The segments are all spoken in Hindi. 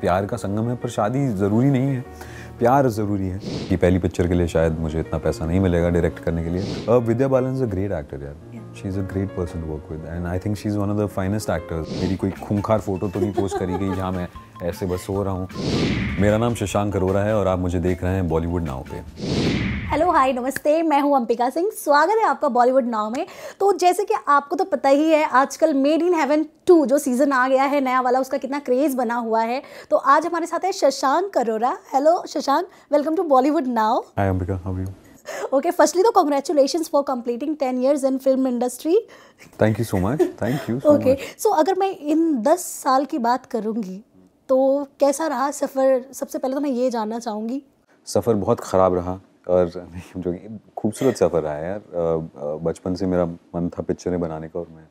प्यार का संगम है पर शादी ज़रूरी नहीं है प्यार ज़रूरी है कि पहली पिक्चर के लिए शायद मुझे इतना पैसा नहीं मिलेगा डायरेक्ट करने के लिए Vidya Balan is a great actor यार she is a great person work with and I think she is one of the finest actors मेरी कोई खूंखार फोटो तो नहीं पोस्ट करी गई जहाँ मैं ऐसे बस सो रहा हूँ मेरा नाम शशांक अरोरा है और आप मुझे देख रहे हैं बॉलीवुड नाव पे हेलो हाय नमस्ते मैं हूं अंबिका सिंह स्वागत है आपका बॉलीवुड नाव में तो जैसे कि आपको तो पता ही है आजकल मेड इन हेवन टू जो सीज़न आ गया है नया वाला उसका कितना क्रेज़ बना हुआ है तो आज हमारे साथ है Shashank Arora hello Shashank welcome to Bollywood now hi Ambika how are you okay firstly तो congratulation for completing ten years in film industry thank you so much thank you okay so अगर मैं इन दस साल की बात करूँगी तो कैसा रहा सफ़र सबसे पहले तो मैं ये जानना चाहूँगी सफ़र बहुत ख़राब रहा और जो खूबसूरत सफ़र रहा है यार बचपन से मेरा मन था पिक्चरें बनाने का और मैं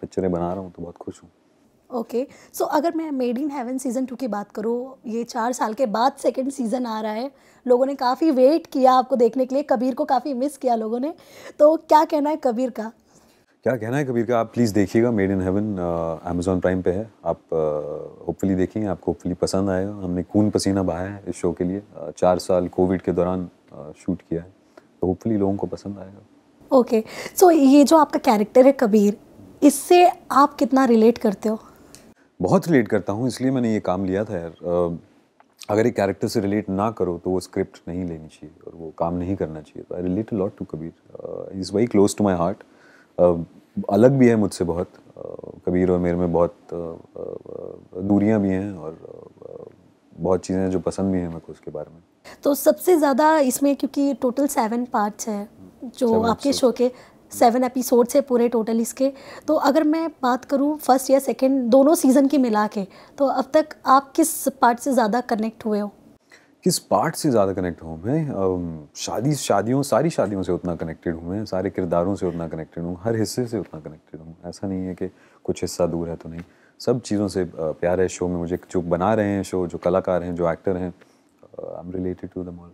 पिक्चरें बना रहा हूँ तो बहुत खुश हूँ ओके okay. सो so, अगर मैं Made in Heaven season two की बात करूँ ये चार साल के बाद सेकेंड सीज़न आ रहा है लोगों ने काफ़ी वेट किया आपको देखने के लिए कबीर को काफ़ी मिस किया लोगों ने तो क्या कहना है कबीर का क्या कहना है कबीर का आप प्लीज़ देखिएगा Made in Heaven Amazon Prime पे है आप होपफुली uh, देखेंगे आपको होपफुली पसंद आएगा हमने खून पसीना बहाया है इस शो के लिए uh, चार साल कोविड के दौरान शूट किया है तो होपफुली लोगों को पसंद आएगा ओके सो ये जो आपका कैरेक्टर है कबीर इससे आप कितना रिलेट करते हो बहुत रिलेट करता हूँ इसलिए मैंने ये काम लिया था यार अगर एक कैरेक्टर से रिलेट ना करो तो वो स्क्रिप्ट नहीं लेनी चाहिए और वो काम नहीं करना चाहिए तो I relate lot to Kabir is very close to my heart अलग भी है मुझसे बहुत uh, कबीर और मेरे में बहुत uh, uh, भी हैं और बहुत चीज़ें जो पसंद भी हैं मेरे को उसके बारे में तो सबसे ज़्यादा इसमें क्योंकि टोटल सेवन पार्ट्स हैं जो आपके शो के सेवन एपिसोड्स है पूरे टोटल इसके तो अगर मैं बात करूँ फर्स्ट या सेकंड दोनों सीज़न की मिला के तो अब तक आप किस पार्ट से ज़्यादा कनेक्ट हुए हो किस पार्ट से ज़्यादा कनेक्ट हूँ मैं शादी शादियों सारी शादियों से उतना कनेक्टेड हूँ मैं सारे किरदारों से उतना कनेक्टेड हूँ हर हिस्से से उतना कनेक्टेड हूँ ऐसा नहीं है कि कुछ हिस्सा दूर है तो नहीं सब चीज़ों से प्यार है शो में मुझे जो बना रहे हैं शो जो कलाकार हैं जो एक्टर हैं I am related to them all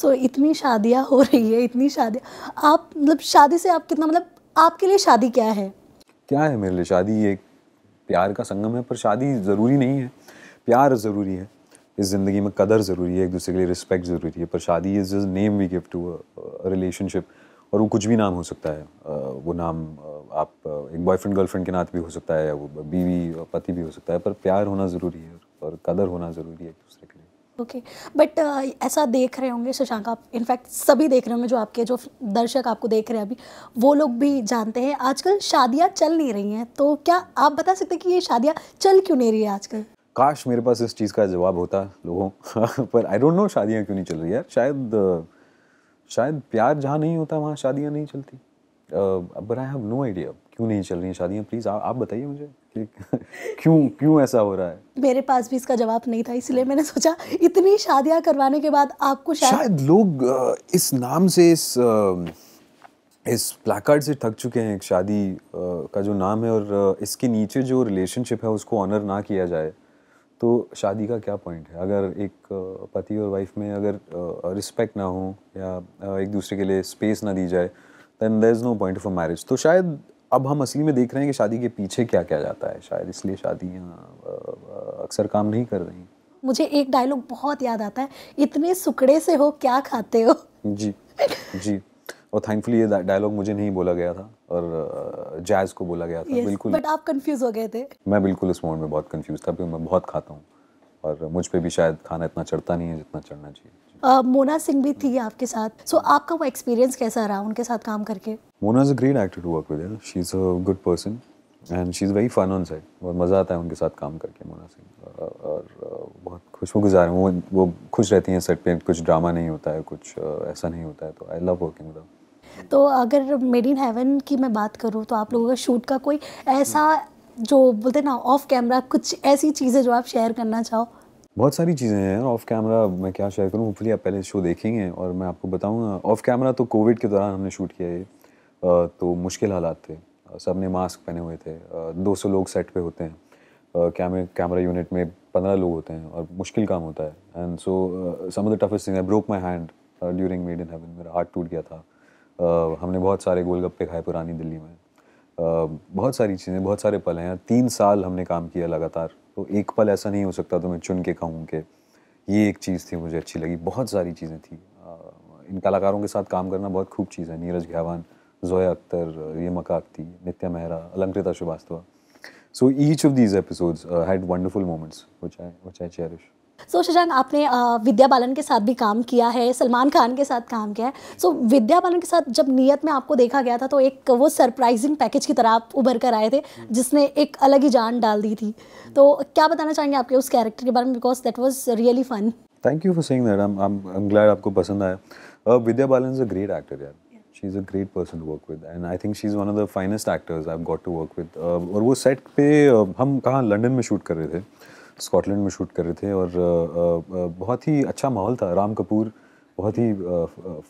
so इतनी शादियाँ हो रही है इतनी शादियाँ आप मतलब शादी से आप कितना मतलब आपके लिए शादी क्या है क्या है मेरे लिए शादी एक प्यार का संगम है पर शादी ज़रूरी नहीं है प्यार ज़रूरी है इस ज़िंदगी में कदर ज़रूरी है एक दूसरे के लिए रिस्पेक्ट ज़रूरी है पर शादी is just name we give to relationship और वो कुछ भी नाम हो सकता है वो नाम आप एक बॉयफ्रेंड गर्लफ्रेंड के नाते भी हो सकता है या वो बीवी पति भी हो सकता है पर प्यार होना ज़रूरी है और कदर होना ज़रूरी है एक दूसरे के लिए ओके okay. बट uh, ऐसा देख रहे होंगे शशांक आप इनफैक्ट सभी देख रहे होंगे जो आपके जो दर्शक आपको देख रहे हैं अभी वो लोग भी जानते हैं आजकल शादियां चल नहीं रही हैं तो क्या आप बता सकते हैं कि ये शादियां चल क्यों नहीं रही है आजकल काश मेरे पास इस चीज़ का जवाब होता लोगों पर आई डोंट नो शादियाँ क्यों नहीं चल रही है शायद uh, शायद प्यार जहाँ नहीं होता वहाँ शादियाँ नहीं चलती but I have no idea क्यों नहीं चल रही हैं शादियाँ प्लीज़ आप आप बताइए मुझे क्यों क्यों ऐसा हो रहा है मेरे पास भी इसका जवाब नहीं था इसलिए मैंने सोचा इतनी शादियाँ करवाने के बाद आपको शायद, शायद लोग इस नाम से इस इस प्लाकार्ड से थक चुके हैं एक शादी का जो नाम है और इसके नीचे जो रिलेशनशिप है उसको ऑनर ना किया जाए तो शादी का क्या पॉइंट है अगर एक पति और वाइफ में अगर रिस्पेक्ट ना हो या एक दूसरे के लिए स्पेस ना दी जाए then there is no point for marriage तो शायद अब हम असली में देख रहे हैं कि शादी के पीछे क्या क्या जाता है शायद इसलिए शादियाँ अक्सर काम नहीं कर रही मुझे एक डायलॉग बहुत याद आता है इतने सुकड़े से हो क्या खाते हो जी जी और थैंकफुली ये डायलॉग मुझे नहीं बोला गया था और जैज को बोला गया था yes, बिल्कुल बट आप कंफ्यूज हो गए थे मैं बिल्कुल इस मोमेंट में बहुत कंफ्यूज था क्योंकि मैं बहुत खाता हूँ और मुझ पर भी शायद खाना इतना चढ़ता नहीं है जितना चढ़ना चाहिए मोना सिंह भी थी आपके साथ सो आपका वो एक्सपीरियंस कैसा रहा उनके साथ काम करके Mona is a great actor to work with she is a good person and she is very fun on side बहुत मज़ा आता है उनके साथ काम करके मोना सिंह और बहुत खुशबुगुजार हैं वो वो खुश रहती हैं सेट पे कुछ ड्रामा नहीं होता है कुछ ऐसा नहीं होता है तो I love working with her तो अगर मेड इन हेवन की मैं बात करूँ तो आप लोगों का शूट का कोई ऐसा जो बोलते ना ऑफ कैमरा कुछ ऐसी चीज़ें जो आप शेयर करना चाहो बहुत सारी चीज़ें हैं ऑफ कैमरा मैं क्या शेयर करूँ होपफुली आप पहले शो देखेंगे और मैं आपको बताऊँगा ऑफ कैमरा तो कोविड के दौरान हमने शूट किया ये तो मुश्किल हालात थे सब ने मास्क पहने हुए थे दो सौ लोग सेट पे होते हैं कैमरे कैमरा यूनिट में पंद्रह लोग होते हैं और मुश्किल काम होता है and so some of the toughest thing I broke my hand during Made in Heaven मेरा हार्ट टूट गया था हमने बहुत सारे गोलगप्पे खाए पुरानी दिल्ली में बहुत सारी चीज़ें बहुत सारे पल हैं तीन साल हमने काम किया लगातार तो एक पल ऐसा नहीं हो सकता तो मैं चुन के कहूँ कि ये एक चीज़ थी मुझे अच्छी लगी बहुत सारी चीज़ें थी इन कलाकारों के साथ काम करना बहुत खूब चीज़ है नीरज घेवान जोया अख्तर ये मका Nitya Mehra Alankrita Shrivastava so each of these episodes had wonderful moments वो आई वो I cherish so so, Shashank आपने विद्या बालन के साथ भी काम किया है सलमान खान के साथ काम किया है सो so, विद्या बालन के साथ जब नियत में आपको देखा गया था तो एक वो सरप्राइजिंग पैकेज की तरह आप उभर कर आए थे जिसने एक अलग ही जान डाल दी थी तो क्या बताना चाहेंगे आपके उस कैरेक्टर के बारे में because that was really fun thank you for saying that I am glad आपको पसंद आया Vidya Balan is a great actor यार she is a great person to work with and I think she is one of the finest actors I got to work with और वो सेट पे हम कहाँ लंडन में शूट कर रहे थे स्कॉटलैंड में शूट कर रहे थे और बहुत ही अच्छा माहौल था राम कपूर बहुत ही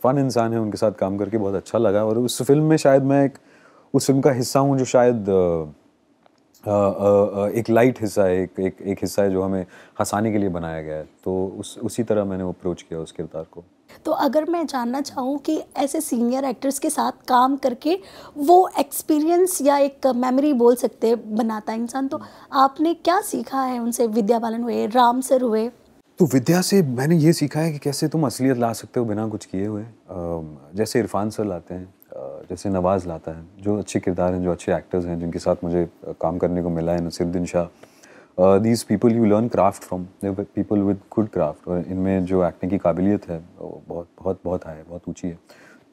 फ़न इंसान है उनके साथ काम करके बहुत अच्छा लगा और उस फिल्म में शायद मैं एक उस फिल्म का हिस्सा हूँ जो शायद एक लाइट हिस्सा है एक एक एक हिस्सा है जो हमें हंसाने के लिए बनाया गया है तो उस उसी तरह मैंने अप्रोच किया उस किरदार को तो अगर मैं जानना चाहूँ कि ऐसे सीनियर एक्टर्स के साथ काम करके वो एक्सपीरियंस या एक मेमोरी बोल सकते बनाता है इंसान तो आपने क्या सीखा है उनसे विद्या बालन हुए राम सर हुए तो विद्या से मैंने ये सीखा है कि कैसे तुम असलियत ला सकते हो बिना कुछ किए हुए जैसे इरफान सर लाते हैं जैसे नवाज़ लाता है जो अच्छे किरदार हैं जो अच्छे एक्टर्स हैं जिनके साथ मुझे काम करने को मिला है Naseeruddin Shah these people you learn craft from people with good craft और इनमें जो एक्टिंग की काबिलियत है बहुत बहुत बहुत हाई है बहुत ऊँची है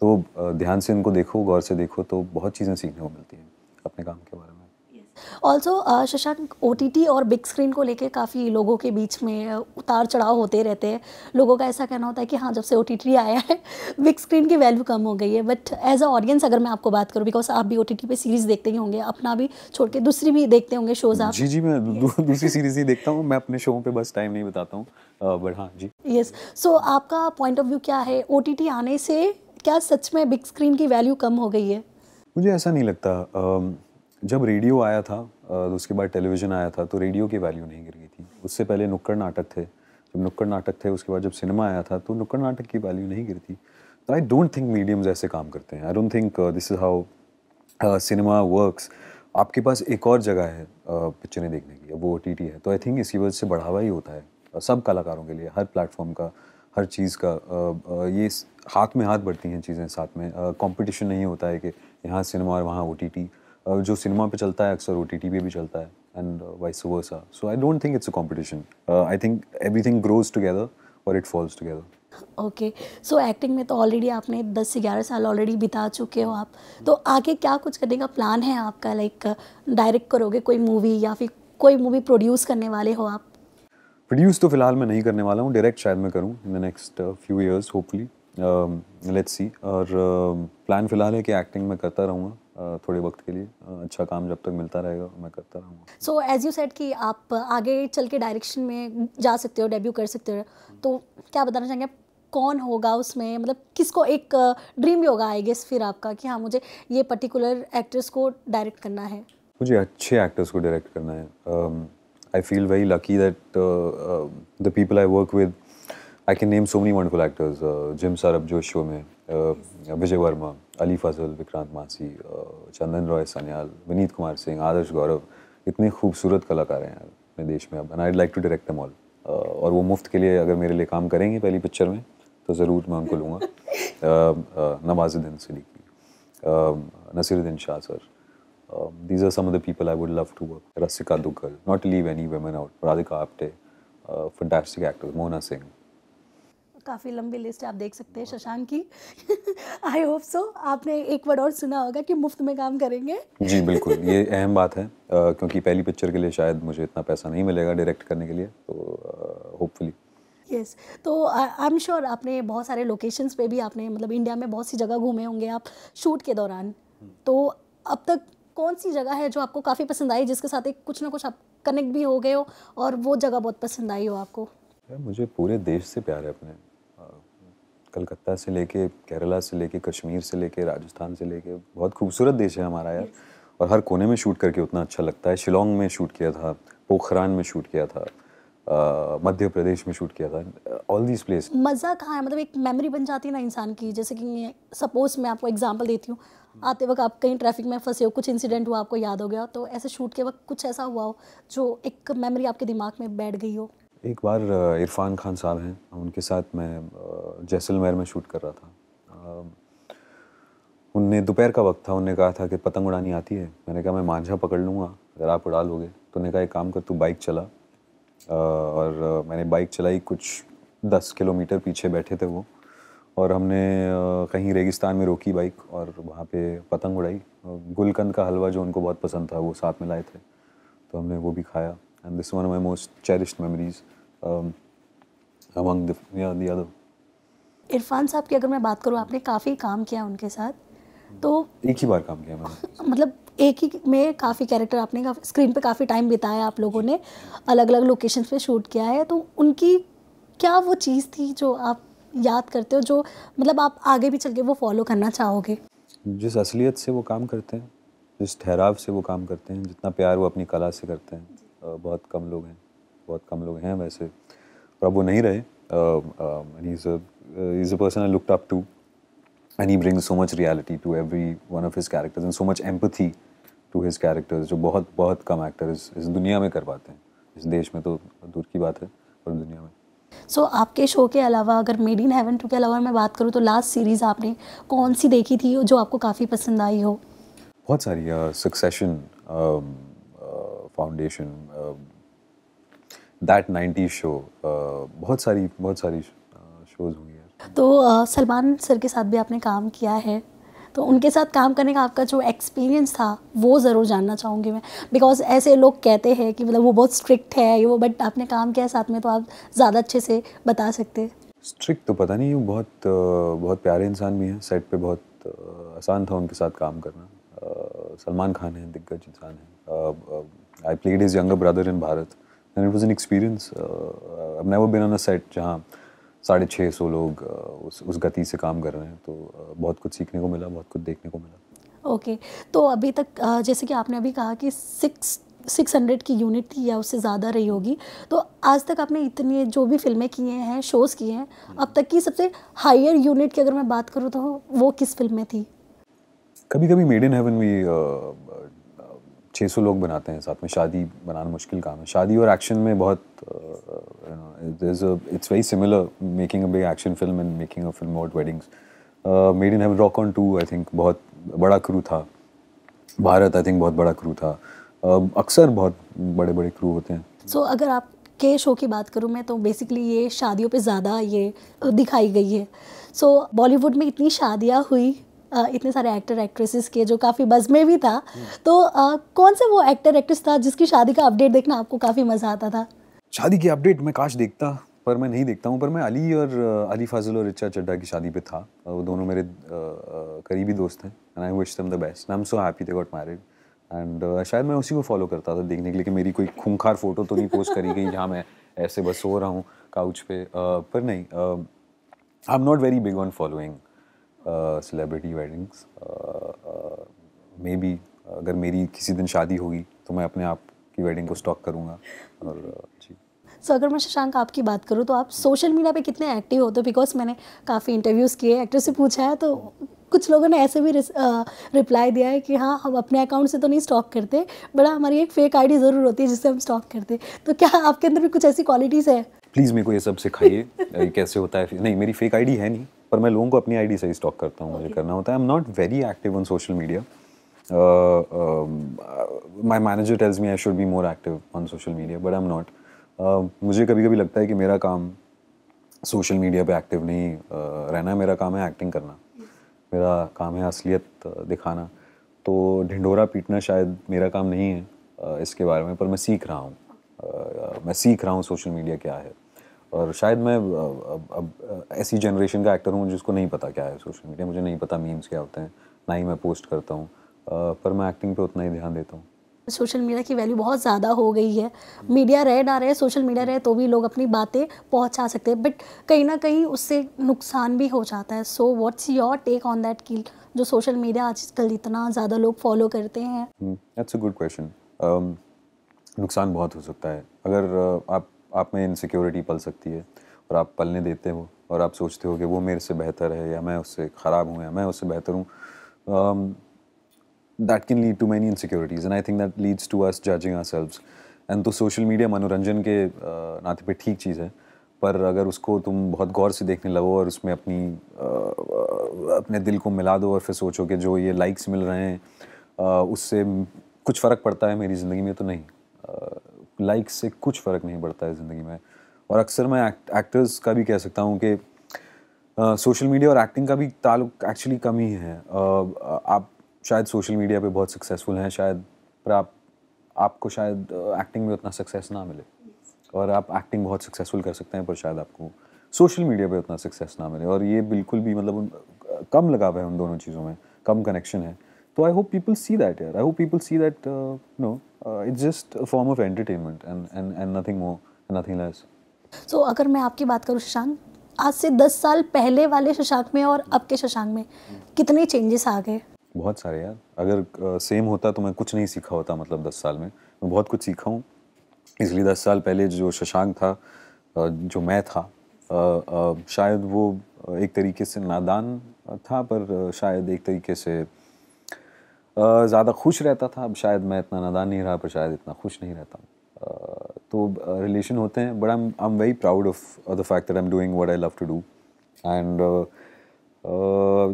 तो uh, ध्यान से इनको देखो गौर से देखो तो बहुत चीज़ें सीखने को मिलती हैं अपने काम के बारे में ऑल्सो शशांक ओ और बिग स्क्रीन को लेके काफ़ी लोगों के बीच में uh, उतार चढ़ाव होते रहते हैं लोगों का ऐसा कहना होता है कि हाँ जब से ओ आया है बिग स्क्रीन की वैल्यू कम हो गई है बट एज अ ऑडियंस अगर मैं आपको बात करूँ बिकॉज आप भी ओ टी सीरीज़ देखते ही होंगे अपना भी छोड़ के दूसरी भी देखते होंगे शोज आप जी जी मैं दूसरी सीरीज़ ही देखता हूँ मैं अपने शो पे बस टाइम नहीं बताता हूँ बट uh, हाँ जी यस सो आपका पॉइंट ऑफ व्यू क्या है ओ आने से क्या सच में बिग स्क्रीन की वैल्यू कम हो गई है मुझे ऐसा नहीं लगता um, जब रेडियो आया था तो उसके बाद टेलीविज़न आया था तो रेडियो की वैल्यू नहीं गिर गई थी उससे पहले नुक्कड़ नाटक थे जब नुक्कड़ नाटक थे उसके बाद जब सिनेमा आया था तो नुक्कड़ नाटक की वैल्यू नहीं गिरती तो आई डोंट थिंक मीडियम्स ऐसे काम करते हैं I don't think this is how cinema works आपके पास एक और जगह है पिक्चरें देखने की अब वो ओ है तो आई थिंक इसकी वजह से बढ़ावा ही होता है सब कलाकारों के लिए हर प्लेटफॉर्म का हर चीज़ का ये हाथ में हाथ बढ़ती हैं चीज़ें साथ में कंपटीशन नहीं होता है कि यहाँ सिनेमा और वहाँ ओ जो सिनेमा पे चलता है अक्सर ओ टी पे भी चलता है and vice versa so I don't think it's a competition I think everything grows together और it falls together okay so acting में तो ऑलरेडी आपने दस से ग्यारह साल ऑलरेडी बिता चुके हो आप तो आगे क्या कुछ करने का प्लान है आपका लाइक डायरेक्ट uh, करोगे कोई मूवी या फिर कोई मूवी प्रोड्यूस करने वाले हो आप प्रोड्यूस तो फिलहाल मैं नहीं करने वाला हूँ डायरेक्ट शायद मैं करूँ in the next few years hopefully let's see और प्लान uh, फिलहाल है कि एक्टिंग मैं करता रहूँगा थोड़े वक्त के लिए अच्छा काम जब तक मिलता रहेगा मैं करता रहूँगा सो एज यू सेट कि आप आगे चल के डायरेक्शन में जा सकते हो डेब्यू कर सकते हो तो क्या बताना चाहेंगे कौन होगा उसमें मतलब किसको एक ड्रीम भी होगा आई गेस फिर आपका कि हाँ मुझे ये पर्टिकुलर एक्ट्रेस को डायरेक्ट करना है मुझे अच्छे एक्टर्स को डायरेक्ट करना है I feel very lucky that the people I work with I can name so many wonderful actors Jim Sarbh जोश शो में विजय वर्मा अली फजल विक्रांत मासी चंदन रॉय सन्याल विनीत कुमार सिंह आदर्श गौरव इतने खूबसूरत कलाकार हैं अपने देश में अब and I like to direct them all और वो मुफ्त के लिए अगर मेरे लिए काम करेंगे पहली पिक्चर में तो ज़रूर मैं उनको लूँगा Nawazuddin Siddiqui Naseeruddin Shah sir these are some of the people I would love to work Rasika Dugal not leave any leave out Radhika Apte fantastic Apte, uh, Singh काफ़ी लंबी लिस्ट आप देख सकते हैं शशांक की आई होप सो आपने एक वर्ड और सुना होगा कि मुफ्त में काम करेंगे जी बिल्कुल ये अहम बात है uh, क्योंकि पहली पिक्चर के लिए शायद मुझे इतना पैसा नहीं मिलेगा डायरेक्ट करने के लिए तो होपफुली uh, यस तो आई एम श्योर आपने बहुत सारे लोकेशंस पे भी आपने मतलब इंडिया में बहुत सी जगह घूमे होंगे आप शूट के दौरान हम्म। तो अब तक कौन सी जगह है जो आपको काफ़ी पसंद आई जिसके साथ एक कुछ ना कुछ आप कनेक्ट भी हो गए हो और वो जगह बहुत पसंद आई हो आपको मुझे पूरे देश से प्यार है अपने कलकत्ता से लेके केरला से लेके कश्मीर से लेके राजस्थान से लेके बहुत खूबसूरत देश है हमारा यार और हर कोने में शूट करके उतना अच्छा लगता है शिलोंग में शूट किया था पोखरान में शूट किया था मध्य प्रदेश में शूट किया था ऑल दीज प्लेस मज़ा कहाँ है मतलब एक मेमोरी बन जाती है ना इंसान की जैसे कि सपोज मैं आपको एग्जांपल देती हूँ आते वक्त आप कहीं ट्रैफिक में फंसे हो कुछ इंसिडेंट हुआ आपको याद हो गया तो ऐसे शूट के वक्त कुछ ऐसा हुआ हो जो एक मेमोरी आपके दिमाग में बैठ गई हो एक बार इरफान खान साहब हैं उनके साथ मैं जैसलमेर में शूट कर रहा था उनने दोपहर का वक्त था उनने कहा था कि पतंग उड़ानी आती है मैंने कहा मैं मांझा पकड़ लूँगा अगर आप उड़ा लोगे तो उन्होंने कहा एक काम कर तू बाइक चला और मैंने बाइक चलाई कुछ दस किलोमीटर पीछे बैठे थे वो और हमने कहीं रेगिस्तान में रोकी बाइक और वहाँ पे पतंग उड़ाई गुलकंद का हलवा जो उनको बहुत पसंद था वो साथ में लाए थे तो हमने वो भी खाया and this one my most cherished memories among the yeah Irfan sahab की अगर मैं बात करूँ आपने काफ़ी काम किया उनके साथ तो एक ही बार काम किया मैंने मतलब एक ही में काफ़ी कैरेक्टर आपने काफी स्क्रीन पे काफ़ी टाइम बिताया आप लोगों ने अलग अलग लोकेशंस पे शूट किया है तो उनकी क्या वो चीज़ थी जो आप याद करते हो जो मतलब आप आगे भी चल के वो फॉलो करना चाहोगे जिस असलियत से वो काम करते हैं जिस ठहराव से वो काम करते हैं जितना प्यार वो अपनी कला से करते हैं बहुत कम लोग हैं बहुत कम लोग हैं वैसे और अब वो नहीं रहे uh, he's a person I looked up to, and he brings so much reality to every one of his characters and so much empathy to his characters जो बहुत बहुत कम actors इस, इस दुनिया में कर पाते हैं इस देश में तो दूर की बात है और दुनिया में सो so, आपके शो के अलावा अगर मेड इन हेवन टू के अलावा मैं बात करूँ तो लास्ट सीरीज़ आपने कौन सी देखी थी जो आपको काफ़ी पसंद आई हो बहुत सारी succession foundation that ninety show बहुत सारी बहुत सारी शोज़ uh, हुई तो सलमान सर के साथ भी आपने काम किया है तो उनके साथ काम करने का आपका जो एक्सपीरियंस था वो ज़रूर जानना चाहूँगी मैं बिकॉज ऐसे लोग कहते हैं कि मतलब वो बहुत स्ट्रिक्ट है ये वो बट आपने काम किया साथ में तो आप ज़्यादा अच्छे से बता सकते स्ट्रिक्ट तो पता नहीं वो बहुत बहुत प्यारे इंसान भी हैं सेट पे बहुत आसान था उनके साथ काम करना सलमान खान है दिग्गज इंसान है I played is younger brother in Bharat and it was an experience I've never been on a set जहाँ साढ़े छः सौ लोग उस उस गति से काम कर रहे हैं तो बहुत कुछ सीखने को मिला बहुत कुछ देखने को मिला ओके okay. तो अभी तक जैसे कि आपने अभी कहा कि सिक्स सिक्स हंड्रेड की यूनिट थी या उससे ज़्यादा रही होगी तो आज तक आपने इतनी जो भी फिल्में किए हैं शोज़ किए हैं हम्म। अब तक की सबसे हायर यूनिट की अगर मैं बात करूँ तो वो किस फिल्म में थी कभी कभी मेड इन हेवन भी छः सौ लोग बनाते हैं साथ में शादी बनाना मुश्किल काम है शादी और एक्शन में बहुत it's very similar making a big action film and making a film about weddings Made in Heaven Rock On two I think बहुत बड़ा क्रू था भारत आई थिंक बहुत बड़ा क्रू था uh, अक्सर बहुत बड़े बड़े क्रू होते हैं सो so, अगर आप के शो की बात करूँ मैं तो बेसिकली ये शादियों पे ज़्यादा ये दिखाई गई है सो so, बॉलीवुड में इतनी शादियाँ हुई इतने सारे एक्टर एक्ट्रेसेस के जो काफ़ी बज में भी था तो कौन सा वो एक्टर एक्ट्रेस था जिसकी शादी का अपडेट देखना आपको काफ़ी मज़ा आता था शादी की अपडेट मैं काश देखता पर मैं नहीं देखता हूँ पर मैं अली और अली फाजिल और रिचा चड्डा की शादी पे था वो दोनों मेरे करीबी दोस्त हैं and I wish them the best I am so happy they got married and शायद मैं उसी को फॉलो करता था देखने के लिए कि मेरी कोई खूंखार फोटो तो नहीं पोस्ट करी गई जहाँ मैं ऐसे बस सो रहा हूँ काउच पे uh, पर नहीं I am not very big on following celebrity weddings maybe अगर मेरी किसी दिन शादी होगी तो मैं अपने आप की वेडिंग को स्टॉक करूँगा और uh, जी सो so, अगर मैं शशांक आपकी बात करूँ तो आप सोशल मीडिया पे कितने एक्टिव होते हो बिकॉज मैंने काफ़ी इंटरव्यूज़ किए एक्टर से पूछा है तो कुछ लोगों ने ऐसे भी रिप्लाई uh, दिया है कि हाँ हम अपने अकाउंट से तो नहीं स्टॉक करते बड़ा हमारी एक फेक आईडी ज़रूर होती है जिससे हम स्टॉक करते तो क्या आपके अंदर भी कुछ ऐसी क्वालिटीज़ है प्लीज़ मेरे को ये सब सिखाइए कैसे होता है नहीं मेरी फेक आईडी है नहीं पर मैं लोगों को अपनी आईडी से ही स्टॉक करता हूँ मुझे करना होता है I am not very active on social media my manager tells me I should be more active on social media but I am not मुझे कभी कभी लगता है कि मेरा काम सोशल मीडिया पे एक्टिव नहीं uh, रहना मेरा काम है एक्टिंग करना मेरा काम है असलियत uh, दिखाना तो ढिंडोरा पीटना शायद मेरा काम नहीं है uh, इसके बारे में पर मैं सीख रहा हूँ uh, मैं सीख रहा हूँ सोशल मीडिया क्या है और शायद मैं अब अब ऐसी जनरेशन का एक्टर हूँ जिसको नहीं पता क्या है सोशल मीडिया मुझे नहीं पता मीम्स क्या होते हैं ना ही मैं पोस्ट करता हूँ पर मैं एक्टिंग पे उतना ही ध्यान देता हूँ सोशल मीडिया की वैल्यू बहुत ज़्यादा हो गई है मीडिया रहे ना रहे सोशल मीडिया रहे तो भी लोग अपनी बातें पहुंचा सकते हैं बट कहीं ना कहीं उससे नुकसान भी हो जाता है so what's your take on that की जो सोशल मीडिया आजकल इतना ज़्यादा लोग फॉलो करते हैं दैट्स अ गुड क्वेश्चन नुकसान बहुत हो सकता है अगर आप आप में इनसिक्योरिटी पल सकती है और आप पलने देते हो और आप सोचते हो कि वो मेरे से बेहतर है या मैं उससे ख़राब हूँ या मैं उससे बेहतर हूँ that can lead to many insecurities and I think that leads to us judging ourselves and तो सोशल मीडिया मनोरंजन के uh, नाते पे ठीक चीज़ है पर अगर उसको तुम बहुत गौर से देखने लगो और उसमें अपनी आ, uh, अपने दिल को मिला दो और फिर सोचो कि जो ये लाइक्स मिल रहे हैं आ, uh, उससे कुछ फ़र्क पड़ता है मेरी ज़िंदगी में तो नहीं लाइक से कुछ फ़र्क नहीं पड़ता है ज़िंदगी में और अक्सर मैं एक्टर्स का भी कह सकता हूँ कि सोशल मीडिया और एक्टिंग का भी ताल्लुक एक्चुअली कम ही है आप शायद सोशल मीडिया पे बहुत सक्सेसफुल हैं शायद पर आप आपको शायद एक्टिंग में उतना सक्सेस ना मिले और आप एक्टिंग बहुत सक्सेसफुल कर सकते हैं पर शायद आपको सोशल मीडिया पे उतना सक्सेस ना मिले और ये बिल्कुल भी मतलब कम लगाव है उन दोनों चीज़ों में कम कनेक्शन है तो I hope people see that यार I hope people see that no it's just a form of entertainment and and and nothing more nothing less so अगर मैं आपकी बात करूं शशांक आज से दस साल पहले वाले शशांक में और अब के शशांक में कितने चेंजेस आ गए बहुत सारे यार अगर सेम uh, होता तो मैं कुछ नहीं सीखा होता मतलब दस साल में मैं बहुत कुछ सीखा हूँ इसलिए दस साल पहले जो शशांक था uh, जो मैं था uh, uh शायद वो uh, एक तरीके से नादान था पर uh, शायद एक तरीके से ज़्यादा खुश रहता था अब शायद मैं इतना नादान नहीं रहा पर शायद इतना खुश नहीं रहता हूँ तो रिलेशन होते हैं but I I am very proud of the fact that I am doing what I love to do and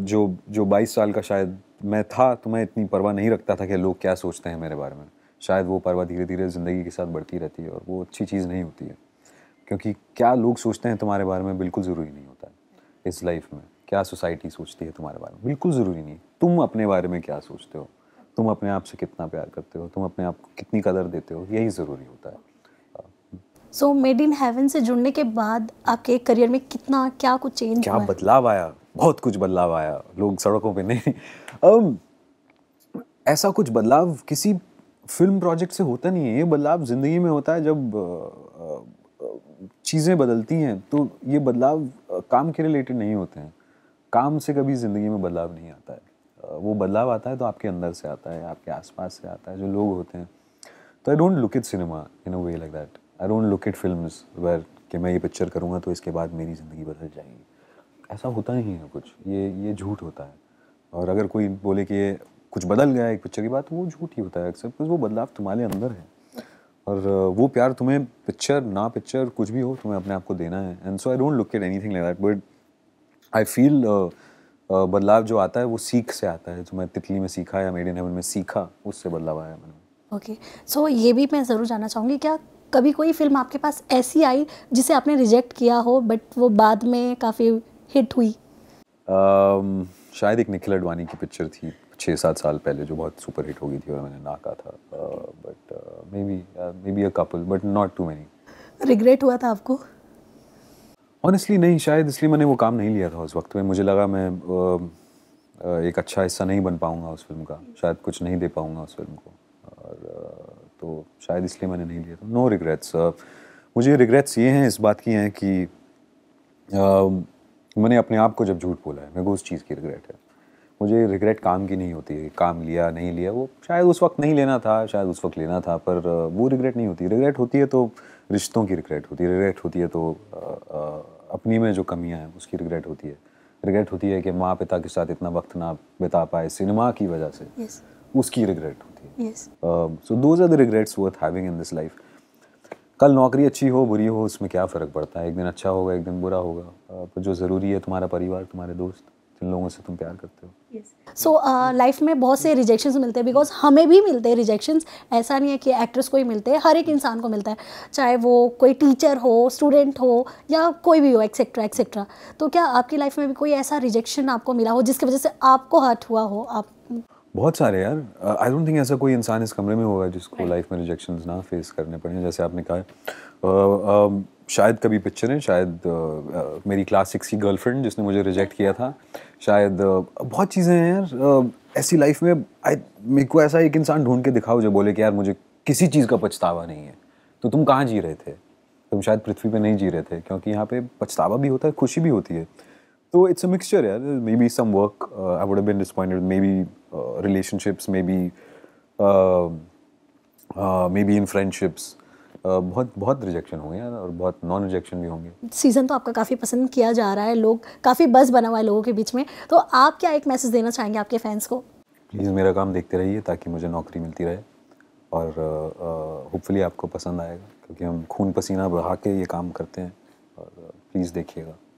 जो जो 22 साल का शायद मैं था तो मैं इतनी परवाह नहीं रखता था कि लोग क्या सोचते हैं मेरे बारे में शायद वो परवाह धीरे धीरे ज़िंदगी के साथ बढ़ती रहती है और वो अच्छी चीज़ नहीं होती है क्योंकि क्या लोग सोचते हैं तुम्हारे बारे में बिल्कुल ज़रूरी नहीं होता है इस लाइफ में क्या सोसाइटी सोचती है तुम्हारे बारे में बिल्कुल ज़रूरी नहीं तुम अपने बारे में क्या सोचते हो तुम अपने आप से कितना प्यार करते हो तुम अपने आप को कितनी कदर देते हो यही ज़रूरी होता है सो मेड इन हेवन से जुड़ने के बाद आपके करियर में कितना क्या कुछ चेंज क्या बदलाव आया बहुत कुछ बदलाव आया लोग सड़कों पे नहीं um, ऐसा कुछ बदलाव किसी फिल्म प्रोजेक्ट से होता नहीं है ये बदलाव ज़िंदगी में होता है जब चीज़ें बदलती हैं तो ये बदलाव काम के रिलेटेड नहीं होते हैं काम से कभी ज़िंदगी में बदलाव नहीं आता है वो बदलाव आता है तो आपके अंदर से आता है आपके आसपास से आता है जो लोग होते हैं तो I don't look it cinema in a way like that I don't look it film where कि मैं ये पिक्चर करूँगा तो इसके बाद मेरी ज़िंदगी बदल जाएगी ऐसा होता नहीं है कुछ ये ये झूठ होता है और अगर कोई बोले कि कुछ बदल गया एक पिक्चर की बात तो वो झूठ ही होता है अक्सर बिकॉज वो बदलाव तुम्हारे अंदर है और वो प्यार तुम्हें पिक्चर ना पिक्चर कुछ भी हो तुम्हें अपने आप को देना है and so I don't look at anything like that but I feel uh, uh, बदलाव जो आता है वो सीख से आता है जो मैं तितली में सीखा या मेड इन हेवन में सीखा उससे बदलाव आया मैंने ओके सो ये भी मैं ज़रूर जानना चाहूँगी क्या कभी कोई फिल्म आपके पास ऐसी आई जिसे आपने रिजेक्ट किया हो बट वो बाद में काफ़ी हिट हुई um, शायद एक निखिल अडवाणी की पिक्चर थी छः सात साल पहले जो बहुत सुपर हिट हो गई थी और मैंने ना कहा था but maybe maybe a couple but not too many regret हुआ था आपको ऑनेस्टली नहीं शायद इसलिए मैंने वो काम नहीं लिया था उस वक्त में मुझे लगा मैं एक अच्छा हिस्सा नहीं बन पाऊँगा उस फिल्म का शायद कुछ नहीं दे पाऊँगा उस फिल्म को और तो शायद इसलिए मैंने नहीं लिया था नो रिग्रेट्स मुझे रिग्रेट्स ये हैं इस बात की हैं कि मैंने अपने आप को जब झूठ बोला है मेरे को उस चीज़ की रिग्रेट है मुझे रिग्रेट काम की नहीं होती है काम लिया नहीं लिया वो शायद उस वक्त नहीं लेना था शायद उस वक्त लेना था पर वो रिग्रेट नहीं होती रिग्रेट होती है तो रिश्तों की रिग्रेट होती है रिग्रेट होती है तो अपनी में जो कमियाँ हैं उसकी रिग्रेट होती है रिग्रेट होती है कि माँ पिता के साथ इतना वक्त ना बिता पाए सिनेमा की वजह से उसकी रिग्रेट होती है so do are the regrets worth having in this life कल नौकरी अच्छी हो बुरी हो उसमें क्या फ़र्क पड़ता है एक दिन अच्छा होगा एक दिन बुरा होगा पर तो जो ज़रूरी है तुम्हारा परिवार तुम्हारे दोस्त जिन लोगों से तुम प्यार करते हो so yes. Life so, uh, में बहुत से रिजेक्शन मिलते हैं बिकॉज हमें भी मिलते हैं रिजेक्शन ऐसा नहीं है कि एक्ट्रेस को ही मिलते हैं हर एक इंसान को मिलता है चाहे वो कोई टीचर हो स्टूडेंट हो या कोई भी हो एक्सेट्रा एक्सेट्रा तो क्या आपकी लाइफ में भी कोई ऐसा रिजेक्शन आपको मिला हो जिसकी वजह से आपको हर्ट हुआ हो आप बहुत सारे यार आई डोंट थिंक ऐसा कोई इंसान इस कमरे में होगा जिसको right. लाइफ में रिजेक्शन ना फेस करने पड़े जैसे आपने कहा uh, um, शायद कभी पिक्चर है शायद uh, uh मेरी क्लास सिक्स की गर्लफ्रेंड जिसने मुझे रिजेक्ट किया था शायद बहुत चीज़ें हैं यार ऐसी लाइफ में आई मेरे को ऐसा एक इंसान ढूंढ के दिखाओ जो बोले कि यार मुझे किसी चीज़ का पछतावा नहीं है तो तुम कहाँ जी रहे थे तुम शायद पृथ्वी पे नहीं जी रहे थे क्योंकि यहाँ पे पछतावा भी होता है खुशी भी होती है तो इट्स अ मिक्सचर यार maybe some work I would been disappointed maybe relationships maybe maybe in friendships बहुत बहुत रिजेक्शन होंगे और बहुत नॉन रिजेक्शन भी होंगे सीज़न तो आपका काफ़ी पसंद किया जा रहा है लोग काफ़ी बस बना हुआ है लोगों के बीच में तो आप क्या एक मैसेज देना चाहेंगे आपके फैंस को प्लीज़ मेरा काम देखते रहिए ताकि मुझे नौकरी मिलती रहे और होपफुली आपको पसंद आएगा क्योंकि हम खून पसीना बहा के ये काम करते हैं और प्लीज़ देखिएगा